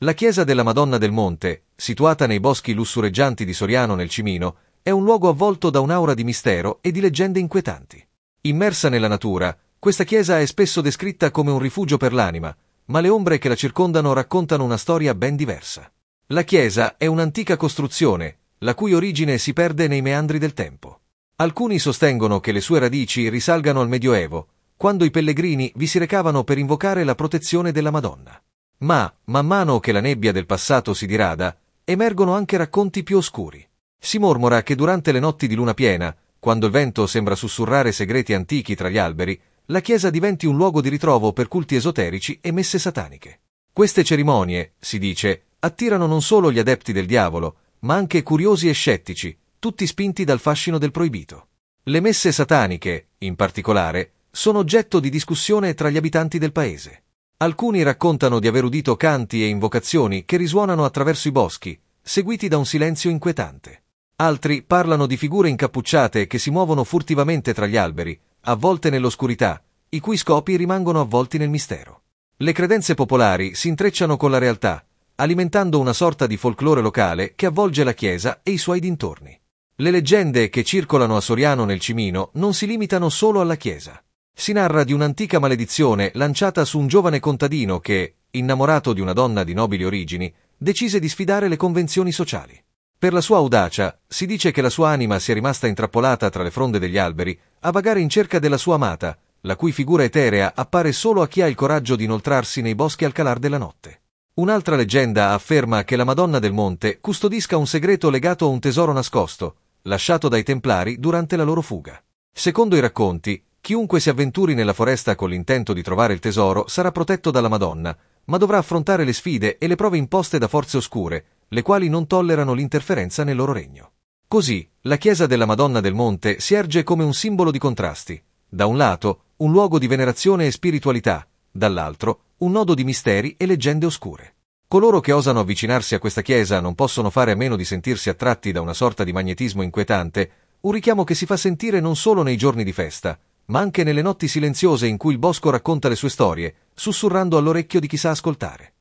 La chiesa della Madonna del Monte, situata nei boschi lussureggianti di Soriano nel Cimino, è un luogo avvolto da un'aura di mistero e di leggende inquietanti. Immersa nella natura, questa chiesa è spesso descritta come un rifugio per l'anima, ma le ombre che la circondano raccontano una storia ben diversa. La chiesa è un'antica costruzione, la cui origine si perde nei meandri del tempo. Alcuni sostengono che le sue radici risalgano al Medioevo, quando i pellegrini vi si recavano per invocare la protezione della Madonna. Ma, man mano che la nebbia del passato si dirada, emergono anche racconti più oscuri. Si mormora che durante le notti di luna piena, quando il vento sembra sussurrare segreti antichi tra gli alberi, la chiesa diventi un luogo di ritrovo per culti esoterici e messe sataniche. Queste cerimonie, si dice, attirano non solo gli adepti del diavolo, ma anche curiosi e scettici, tutti spinti dal fascino del proibito. Le messe sataniche, in particolare, sono oggetto di discussione tra gli abitanti del paese. Alcuni raccontano di aver udito canti e invocazioni che risuonano attraverso i boschi, seguiti da un silenzio inquietante. Altri parlano di figure incappucciate che si muovono furtivamente tra gli alberi, avvolte nell'oscurità, i cui scopi rimangono avvolti nel mistero. Le credenze popolari si intrecciano con la realtà, alimentando una sorta di folklore locale che avvolge la chiesa e i suoi dintorni. Le leggende che circolano a Soriano nel Cimino non si limitano solo alla chiesa si narra di un'antica maledizione lanciata su un giovane contadino che, innamorato di una donna di nobili origini, decise di sfidare le convenzioni sociali. Per la sua audacia si dice che la sua anima sia rimasta intrappolata tra le fronde degli alberi a vagare in cerca della sua amata, la cui figura eterea appare solo a chi ha il coraggio di inoltrarsi nei boschi al calar della notte. Un'altra leggenda afferma che la Madonna del Monte custodisca un segreto legato a un tesoro nascosto, lasciato dai Templari durante la loro fuga. Secondo i racconti, Chiunque si avventuri nella foresta con l'intento di trovare il tesoro sarà protetto dalla Madonna, ma dovrà affrontare le sfide e le prove imposte da forze oscure, le quali non tollerano l'interferenza nel loro regno. Così, la chiesa della Madonna del Monte si erge come un simbolo di contrasti. Da un lato, un luogo di venerazione e spiritualità, dall'altro, un nodo di misteri e leggende oscure. Coloro che osano avvicinarsi a questa chiesa non possono fare a meno di sentirsi attratti da una sorta di magnetismo inquietante, un richiamo che si fa sentire non solo nei giorni di festa, ma anche nelle notti silenziose in cui il bosco racconta le sue storie, sussurrando all'orecchio di chi sa ascoltare.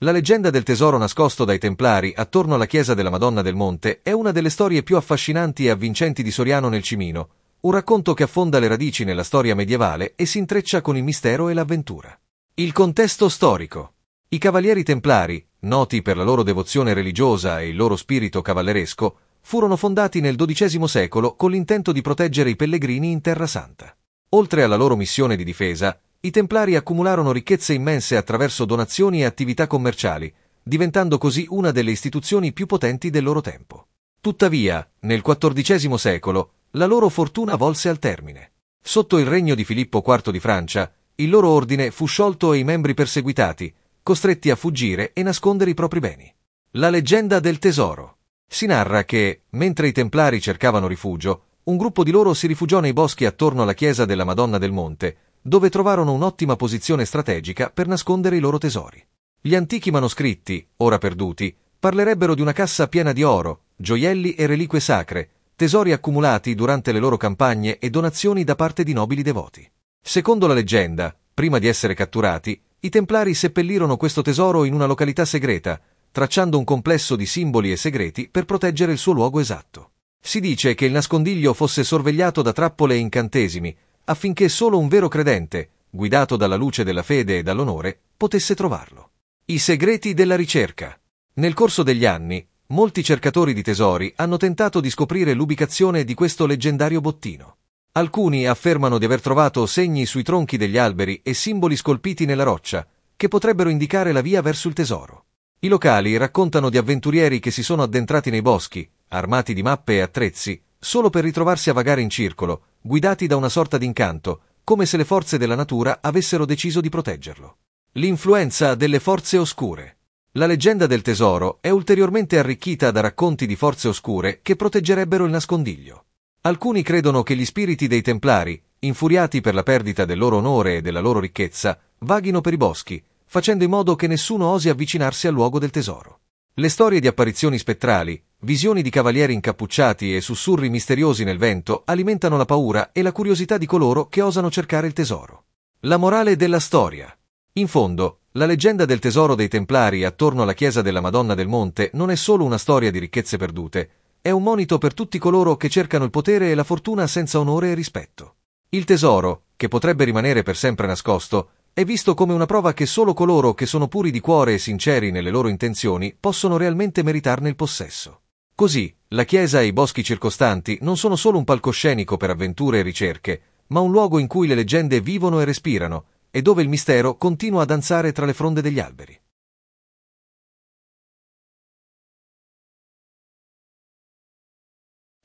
La leggenda del tesoro nascosto dai Templari attorno alla chiesa della Madonna del Monte è una delle storie più affascinanti e avvincenti di Soriano nel Cimino, un racconto che affonda le radici nella storia medievale e si intreccia con il mistero e l'avventura. Il contesto storico i cavalieri templari, noti per la loro devozione religiosa e il loro spirito cavalleresco, furono fondati nel XII secolo con l'intento di proteggere i pellegrini in Terra Santa. Oltre alla loro missione di difesa, i templari accumularono ricchezze immense attraverso donazioni e attività commerciali, diventando così una delle istituzioni più potenti del loro tempo. Tuttavia, nel XIV secolo, la loro fortuna volse al termine. Sotto il regno di Filippo IV di Francia, il loro ordine fu sciolto e i membri perseguitati, costretti a fuggire e nascondere i propri beni. La leggenda del tesoro. Si narra che, mentre i templari cercavano rifugio, un gruppo di loro si rifugiò nei boschi attorno alla chiesa della Madonna del Monte, dove trovarono un'ottima posizione strategica per nascondere i loro tesori. Gli antichi manoscritti, ora perduti, parlerebbero di una cassa piena di oro, gioielli e reliquie sacre, tesori accumulati durante le loro campagne e donazioni da parte di nobili devoti. Secondo la leggenda, prima di essere catturati, i Templari seppellirono questo tesoro in una località segreta, tracciando un complesso di simboli e segreti per proteggere il suo luogo esatto. Si dice che il nascondiglio fosse sorvegliato da trappole e incantesimi, affinché solo un vero credente, guidato dalla luce della fede e dall'onore, potesse trovarlo. I segreti della ricerca. Nel corso degli anni, molti cercatori di tesori hanno tentato di scoprire l'ubicazione di questo leggendario bottino. Alcuni affermano di aver trovato segni sui tronchi degli alberi e simboli scolpiti nella roccia, che potrebbero indicare la via verso il tesoro. I locali raccontano di avventurieri che si sono addentrati nei boschi, armati di mappe e attrezzi, solo per ritrovarsi a vagare in circolo, guidati da una sorta di incanto, come se le forze della natura avessero deciso di proteggerlo. L'influenza delle forze oscure. La leggenda del tesoro è ulteriormente arricchita da racconti di forze oscure che proteggerebbero il nascondiglio. Alcuni credono che gli spiriti dei Templari, infuriati per la perdita del loro onore e della loro ricchezza, vaghino per i boschi, facendo in modo che nessuno osi avvicinarsi al luogo del tesoro. Le storie di apparizioni spettrali, visioni di cavalieri incappucciati e sussurri misteriosi nel vento alimentano la paura e la curiosità di coloro che osano cercare il tesoro. La morale della storia. In fondo, la leggenda del tesoro dei Templari attorno alla chiesa della Madonna del Monte non è solo una storia di ricchezze perdute, è un monito per tutti coloro che cercano il potere e la fortuna senza onore e rispetto. Il tesoro, che potrebbe rimanere per sempre nascosto, è visto come una prova che solo coloro che sono puri di cuore e sinceri nelle loro intenzioni possono realmente meritarne il possesso. Così, la chiesa e i boschi circostanti non sono solo un palcoscenico per avventure e ricerche, ma un luogo in cui le leggende vivono e respirano, e dove il mistero continua a danzare tra le fronde degli alberi.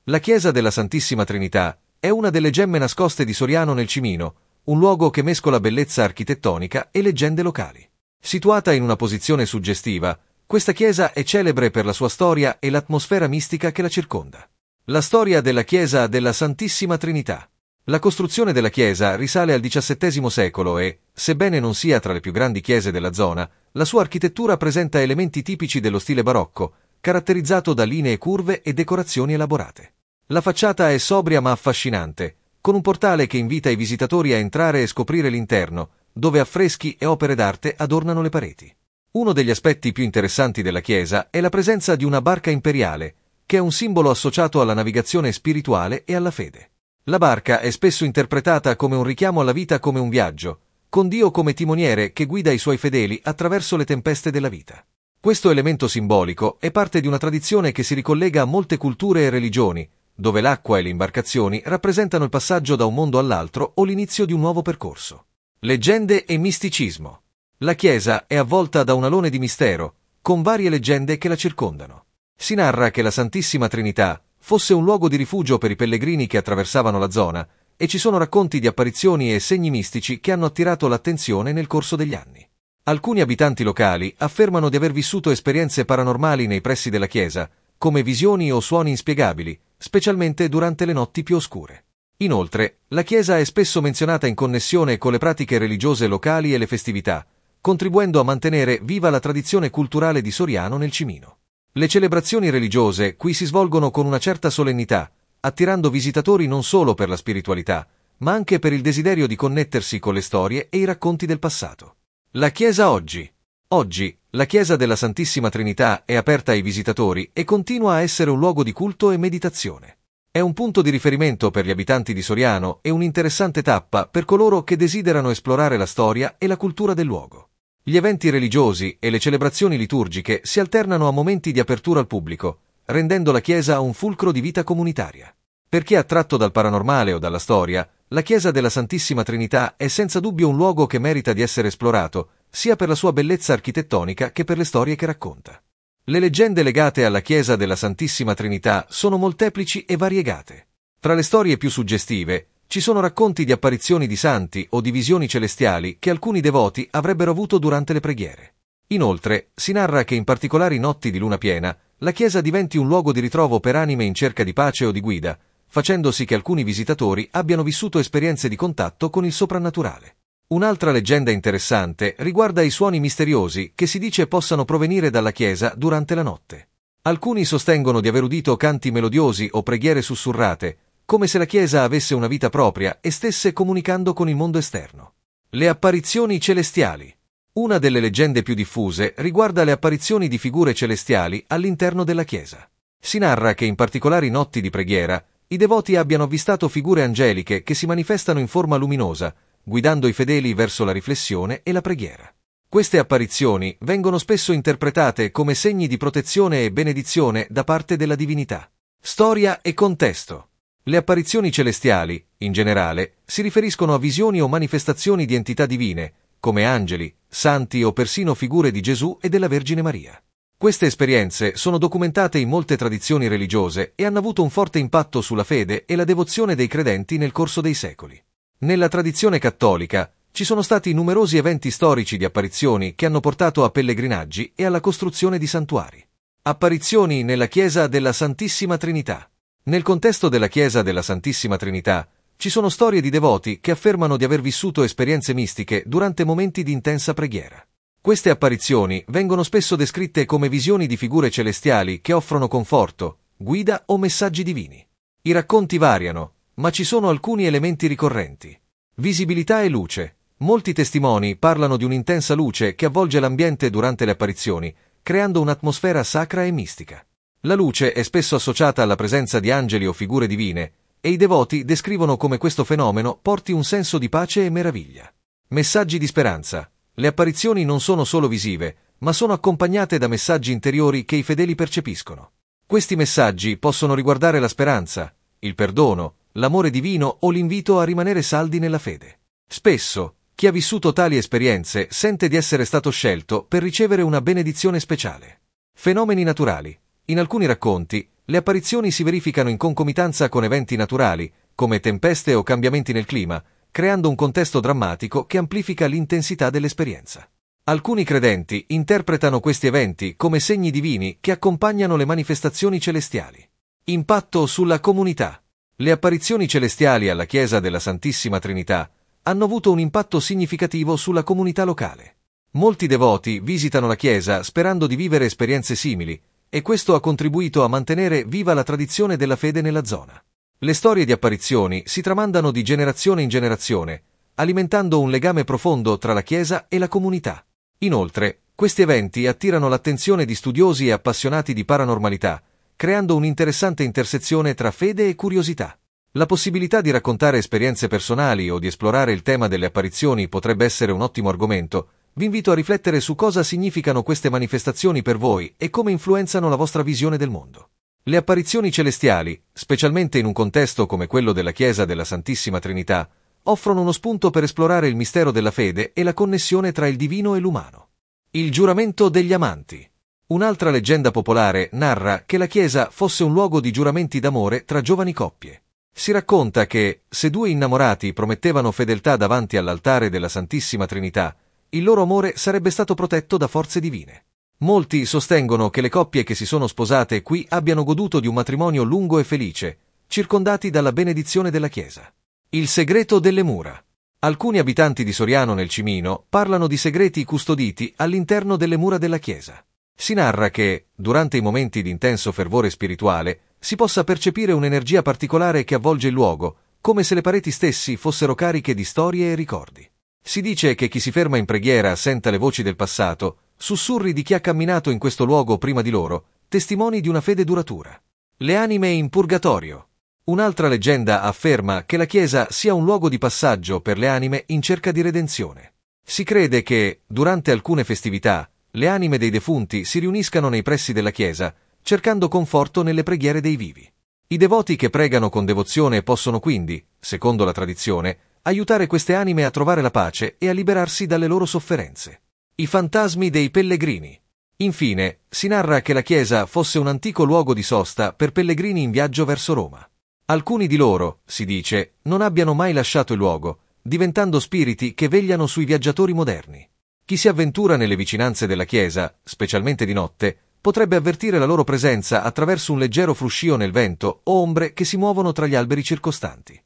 La chiesa della Santissima Trinità è una delle gemme nascoste di Soriano nel Cimino, un luogo che mescola bellezza architettonica e leggende locali. Situata in una posizione suggestiva, questa chiesa è celebre per la sua storia e l'atmosfera mistica che la circonda. La storia della chiesa della Santissima Trinità. La costruzione della chiesa risale al XVII secolo e, sebbene non sia tra le più grandi chiese della zona, la sua architettura presenta elementi tipici dello stile barocco, caratterizzato da linee curve e decorazioni elaborate. La facciata è sobria ma affascinante, con un portale che invita i visitatori a entrare e scoprire l'interno, dove affreschi e opere d'arte adornano le pareti. Uno degli aspetti più interessanti della chiesa è la presenza di una barca imperiale, che è un simbolo associato alla navigazione spirituale e alla fede. La barca è spesso interpretata come un richiamo alla vita come un viaggio, con Dio come timoniere che guida i suoi fedeli attraverso le tempeste della vita. Questo elemento simbolico è parte di una tradizione che si ricollega a molte culture e religioni, dove l'acqua e le imbarcazioni rappresentano il passaggio da un mondo all'altro o l'inizio di un nuovo percorso. Leggende e misticismo. La chiesa è avvolta da un alone di mistero, con varie leggende che la circondano. Si narra che la Santissima Trinità fosse un luogo di rifugio per i pellegrini che attraversavano la zona, e ci sono racconti di apparizioni e segni mistici che hanno attirato l'attenzione nel corso degli anni. Alcuni abitanti locali affermano di aver vissuto esperienze paranormali nei pressi della chiesa, come visioni o suoni inspiegabili, specialmente durante le notti più oscure. Inoltre, la chiesa è spesso menzionata in connessione con le pratiche religiose locali e le festività, contribuendo a mantenere viva la tradizione culturale di Soriano nel Cimino. Le celebrazioni religiose qui si svolgono con una certa solennità, attirando visitatori non solo per la spiritualità, ma anche per il desiderio di connettersi con le storie e i racconti del passato. La Chiesa oggi. Oggi, la Chiesa della Santissima Trinità è aperta ai visitatori e continua a essere un luogo di culto e meditazione. È un punto di riferimento per gli abitanti di Soriano e un'interessante tappa per coloro che desiderano esplorare la storia e la cultura del luogo. Gli eventi religiosi e le celebrazioni liturgiche si alternano a momenti di apertura al pubblico, rendendo la Chiesa un fulcro di vita comunitaria. Per chi è attratto dal paranormale o dalla storia, la Chiesa della Santissima Trinità è senza dubbio un luogo che merita di essere esplorato, sia per la sua bellezza architettonica che per le storie che racconta. Le leggende legate alla Chiesa della Santissima Trinità sono molteplici e variegate. Tra le storie più suggestive ci sono racconti di apparizioni di santi o di visioni celestiali che alcuni devoti avrebbero avuto durante le preghiere. Inoltre, si narra che in particolari notti di luna piena, la Chiesa diventi un luogo di ritrovo per anime in cerca di pace o di guida, facendo sì che alcuni visitatori abbiano vissuto esperienze di contatto con il soprannaturale. Un'altra leggenda interessante riguarda i suoni misteriosi che si dice possano provenire dalla chiesa durante la notte. Alcuni sostengono di aver udito canti melodiosi o preghiere sussurrate, come se la chiesa avesse una vita propria e stesse comunicando con il mondo esterno. Le apparizioni celestiali. Una delle leggende più diffuse riguarda le apparizioni di figure celestiali all'interno della chiesa. Si narra che in particolari notti di preghiera i devoti abbiano avvistato figure angeliche che si manifestano in forma luminosa, guidando i fedeli verso la riflessione e la preghiera. Queste apparizioni vengono spesso interpretate come segni di protezione e benedizione da parte della divinità. Storia e contesto. Le apparizioni celestiali, in generale, si riferiscono a visioni o manifestazioni di entità divine, come angeli, santi o persino figure di Gesù e della Vergine Maria. Queste esperienze sono documentate in molte tradizioni religiose e hanno avuto un forte impatto sulla fede e la devozione dei credenti nel corso dei secoli. Nella tradizione cattolica ci sono stati numerosi eventi storici di apparizioni che hanno portato a pellegrinaggi e alla costruzione di santuari. Apparizioni nella Chiesa della Santissima Trinità. Nel contesto della Chiesa della Santissima Trinità ci sono storie di devoti che affermano di aver vissuto esperienze mistiche durante momenti di intensa preghiera. Queste apparizioni vengono spesso descritte come visioni di figure celestiali che offrono conforto, guida o messaggi divini. I racconti variano, ma ci sono alcuni elementi ricorrenti. Visibilità e luce. Molti testimoni parlano di un'intensa luce che avvolge l'ambiente durante le apparizioni, creando un'atmosfera sacra e mistica. La luce è spesso associata alla presenza di angeli o figure divine, e i devoti descrivono come questo fenomeno porti un senso di pace e meraviglia. Messaggi di speranza. Le apparizioni non sono solo visive, ma sono accompagnate da messaggi interiori che i fedeli percepiscono. Questi messaggi possono riguardare la speranza, il perdono, l'amore divino o l'invito a rimanere saldi nella fede. Spesso, chi ha vissuto tali esperienze sente di essere stato scelto per ricevere una benedizione speciale. Fenomeni naturali. In alcuni racconti, le apparizioni si verificano in concomitanza con eventi naturali, come tempeste o cambiamenti nel clima, creando un contesto drammatico che amplifica l'intensità dell'esperienza. Alcuni credenti interpretano questi eventi come segni divini che accompagnano le manifestazioni celestiali. Impatto sulla comunità. Le apparizioni celestiali alla Chiesa della Santissima Trinità hanno avuto un impatto significativo sulla comunità locale. Molti devoti visitano la Chiesa sperando di vivere esperienze simili e questo ha contribuito a mantenere viva la tradizione della fede nella zona. Le storie di apparizioni si tramandano di generazione in generazione, alimentando un legame profondo tra la Chiesa e la comunità. Inoltre, questi eventi attirano l'attenzione di studiosi e appassionati di paranormalità, creando un'interessante intersezione tra fede e curiosità. La possibilità di raccontare esperienze personali o di esplorare il tema delle apparizioni potrebbe essere un ottimo argomento. Vi invito a riflettere su cosa significano queste manifestazioni per voi e come influenzano la vostra visione del mondo. Le apparizioni celestiali, specialmente in un contesto come quello della Chiesa della Santissima Trinità, offrono uno spunto per esplorare il mistero della fede e la connessione tra il divino e l'umano. Il giuramento degli amanti. Un'altra leggenda popolare narra che la chiesa fosse un luogo di giuramenti d'amore tra giovani coppie. Si racconta che, se due innamorati promettevano fedeltà davanti all'altare della Santissima Trinità, il loro amore sarebbe stato protetto da forze divine. Molti sostengono che le coppie che si sono sposate qui abbiano goduto di un matrimonio lungo e felice, circondati dalla benedizione della Chiesa. Il segreto delle mura. Alcuni abitanti di Soriano nel Cimino parlano di segreti custoditi all'interno delle mura della Chiesa. Si narra che, durante i momenti di intenso fervore spirituale, si possa percepire un'energia particolare che avvolge il luogo, come se le pareti stessi fossero cariche di storie e ricordi. Si dice che chi si ferma in preghiera senta le voci del passato, sussurri di chi ha camminato in questo luogo prima di loro, testimoni di una fede duratura. Le anime in purgatorio. Un'altra leggenda afferma che la Chiesa sia un luogo di passaggio per le anime in cerca di redenzione. Si crede che, durante alcune festività, le anime dei defunti si riuniscano nei pressi della Chiesa, cercando conforto nelle preghiere dei vivi. I devoti che pregano con devozione possono quindi, secondo la tradizione, aiutare queste anime a trovare la pace e a liberarsi dalle loro sofferenze. I fantasmi dei pellegrini. Infine, si narra che la chiesa fosse un antico luogo di sosta per pellegrini in viaggio verso Roma. Alcuni di loro, si dice, non abbiano mai lasciato il luogo, diventando spiriti che vegliano sui viaggiatori moderni. Chi si avventura nelle vicinanze della chiesa, specialmente di notte, potrebbe avvertire la loro presenza attraverso un leggero fruscio nel vento o ombre che si muovono tra gli alberi circostanti.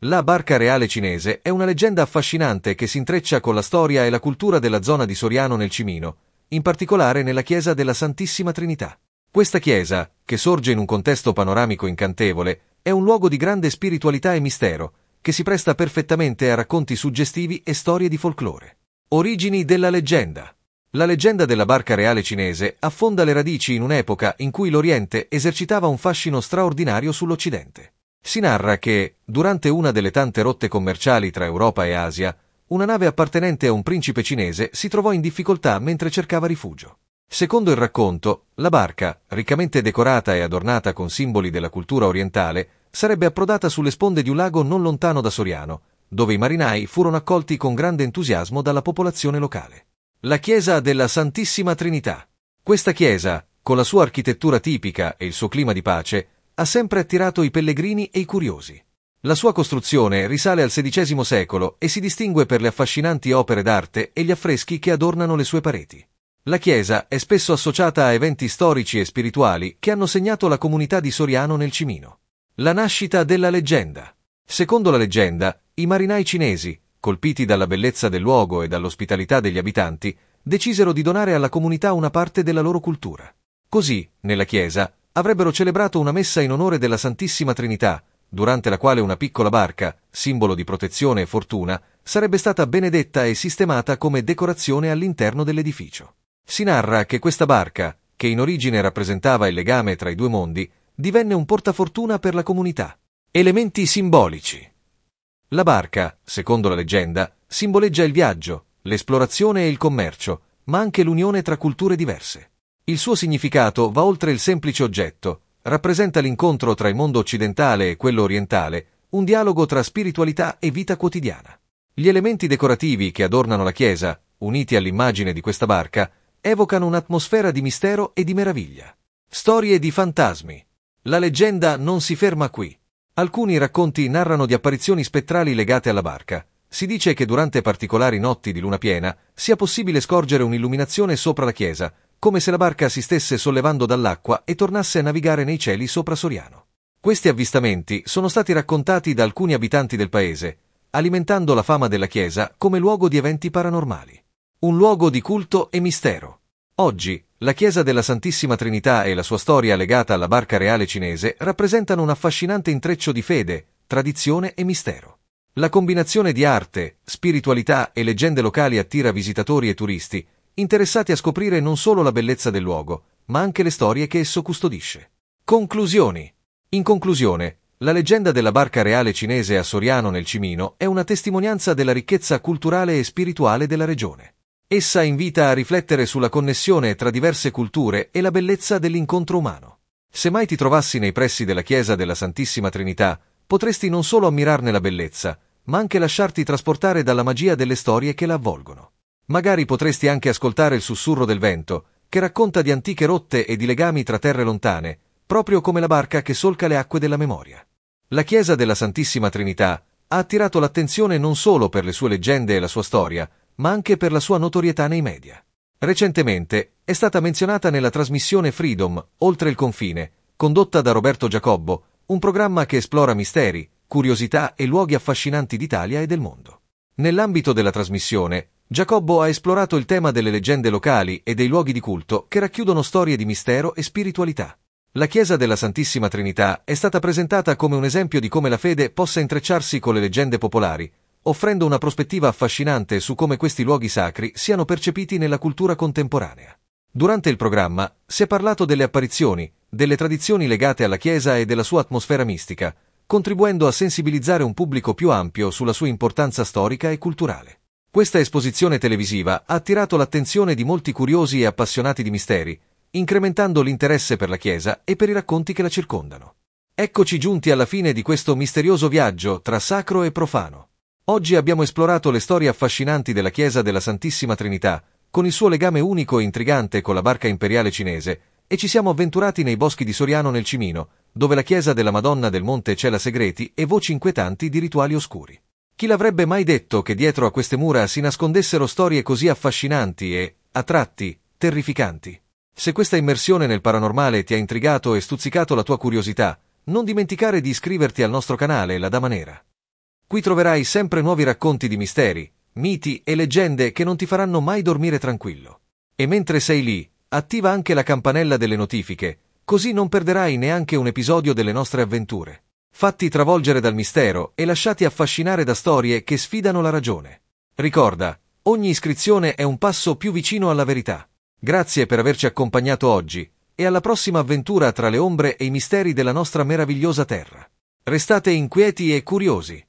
La barca reale cinese è una leggenda affascinante che si intreccia con la storia e la cultura della zona di Soriano nel Cimino, in particolare nella chiesa della Santissima Trinità. Questa chiesa, che sorge in un contesto panoramico incantevole, è un luogo di grande spiritualità e mistero, che si presta perfettamente a racconti suggestivi e storie di folklore. Origini della leggenda. La leggenda della barca reale cinese affonda le radici in un'epoca in cui l'Oriente esercitava un fascino straordinario sull'Occidente si narra che, durante una delle tante rotte commerciali tra Europa e Asia, una nave appartenente a un principe cinese si trovò in difficoltà mentre cercava rifugio. Secondo il racconto, la barca, riccamente decorata e adornata con simboli della cultura orientale, sarebbe approdata sulle sponde di un lago non lontano da Soriano, dove i marinai furono accolti con grande entusiasmo dalla popolazione locale. La chiesa della Santissima Trinità. Questa chiesa, con la sua architettura tipica e il suo clima di pace, ha sempre attirato i pellegrini e i curiosi. La sua costruzione risale al XVI secolo e si distingue per le affascinanti opere d'arte e gli affreschi che adornano le sue pareti. La chiesa è spesso associata a eventi storici e spirituali che hanno segnato la comunità di Soriano nel Cimino. La nascita della leggenda. Secondo la leggenda, i marinai cinesi, colpiti dalla bellezza del luogo e dall'ospitalità degli abitanti, decisero di donare alla comunità una parte della loro cultura. Così, nella chiesa, avrebbero celebrato una messa in onore della Santissima Trinità, durante la quale una piccola barca, simbolo di protezione e fortuna, sarebbe stata benedetta e sistemata come decorazione all'interno dell'edificio. Si narra che questa barca, che in origine rappresentava il legame tra i due mondi, divenne un portafortuna per la comunità. Elementi simbolici. La barca, secondo la leggenda, simboleggia il viaggio, l'esplorazione e il commercio, ma anche l'unione tra culture diverse. Il suo significato va oltre il semplice oggetto, rappresenta l'incontro tra il mondo occidentale e quello orientale, un dialogo tra spiritualità e vita quotidiana. Gli elementi decorativi che adornano la chiesa, uniti all'immagine di questa barca, evocano un'atmosfera di mistero e di meraviglia. Storie di fantasmi. La leggenda non si ferma qui. Alcuni racconti narrano di apparizioni spettrali legate alla barca. Si dice che durante particolari notti di luna piena sia possibile scorgere un'illuminazione sopra la chiesa, come se la barca si stesse sollevando dall'acqua e tornasse a navigare nei cieli sopra Soriano. Questi avvistamenti sono stati raccontati da alcuni abitanti del paese, alimentando la fama della chiesa come luogo di eventi paranormali, un luogo di culto e mistero. Oggi, la chiesa della Santissima Trinità e la sua storia legata alla barca reale cinese rappresentano un affascinante intreccio di fede, tradizione e mistero. La combinazione di arte, spiritualità e leggende locali attira visitatori e turisti, interessati a scoprire non solo la bellezza del luogo, ma anche le storie che esso custodisce. Conclusioni. In conclusione, la leggenda della barca reale cinese a Soriano nel Cimino è una testimonianza della ricchezza culturale e spirituale della regione. Essa invita a riflettere sulla connessione tra diverse culture e la bellezza dell'incontro umano. Se mai ti trovassi nei pressi della Chiesa della Santissima Trinità, potresti non solo ammirarne la bellezza, ma anche lasciarti trasportare dalla magia delle storie che la avvolgono. Magari potresti anche ascoltare il sussurro del vento, che racconta di antiche rotte e di legami tra terre lontane, proprio come la barca che solca le acque della memoria. La chiesa della Santissima Trinità ha attirato l'attenzione non solo per le sue leggende e la sua storia, ma anche per la sua notorietà nei media. Recentemente è stata menzionata nella trasmissione Freedom, Oltre il confine, condotta da Roberto Giacobbo, un programma che esplora misteri, curiosità e luoghi affascinanti d'Italia e del mondo. Nell'ambito della trasmissione Giacobbo ha esplorato il tema delle leggende locali e dei luoghi di culto che racchiudono storie di mistero e spiritualità. La Chiesa della Santissima Trinità è stata presentata come un esempio di come la fede possa intrecciarsi con le leggende popolari, offrendo una prospettiva affascinante su come questi luoghi sacri siano percepiti nella cultura contemporanea. Durante il programma si è parlato delle apparizioni, delle tradizioni legate alla Chiesa e della sua atmosfera mistica, contribuendo a sensibilizzare un pubblico più ampio sulla sua importanza storica e culturale. Questa esposizione televisiva ha attirato l'attenzione di molti curiosi e appassionati di misteri, incrementando l'interesse per la Chiesa e per i racconti che la circondano. Eccoci giunti alla fine di questo misterioso viaggio tra sacro e profano. Oggi abbiamo esplorato le storie affascinanti della Chiesa della Santissima Trinità, con il suo legame unico e intrigante con la barca imperiale cinese, e ci siamo avventurati nei boschi di Soriano nel Cimino, dove la Chiesa della Madonna del Monte cela segreti e voci inquietanti di rituali oscuri. Chi l'avrebbe mai detto che dietro a queste mura si nascondessero storie così affascinanti e, a tratti, terrificanti? Se questa immersione nel paranormale ti ha intrigato e stuzzicato la tua curiosità, non dimenticare di iscriverti al nostro canale La Dama Nera. Qui troverai sempre nuovi racconti di misteri, miti e leggende che non ti faranno mai dormire tranquillo. E mentre sei lì, attiva anche la campanella delle notifiche, così non perderai neanche un episodio delle nostre avventure fatti travolgere dal mistero e lasciati affascinare da storie che sfidano la ragione. Ricorda, ogni iscrizione è un passo più vicino alla verità. Grazie per averci accompagnato oggi e alla prossima avventura tra le ombre e i misteri della nostra meravigliosa terra. Restate inquieti e curiosi.